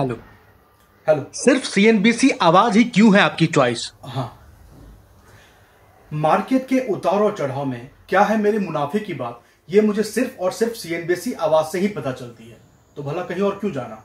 hello hello सिर्फ CNBC आवाज ही क्यों है आपकी चॉइस हाँ मार्केट के उतार और चढ़ाव में क्या है मेरे मुनाफे की बात ये मुझे सिर्फ और सिर्फ सीएनबीसी आवाज से ही पता चलती है तो भला कहीं और क्यों जाना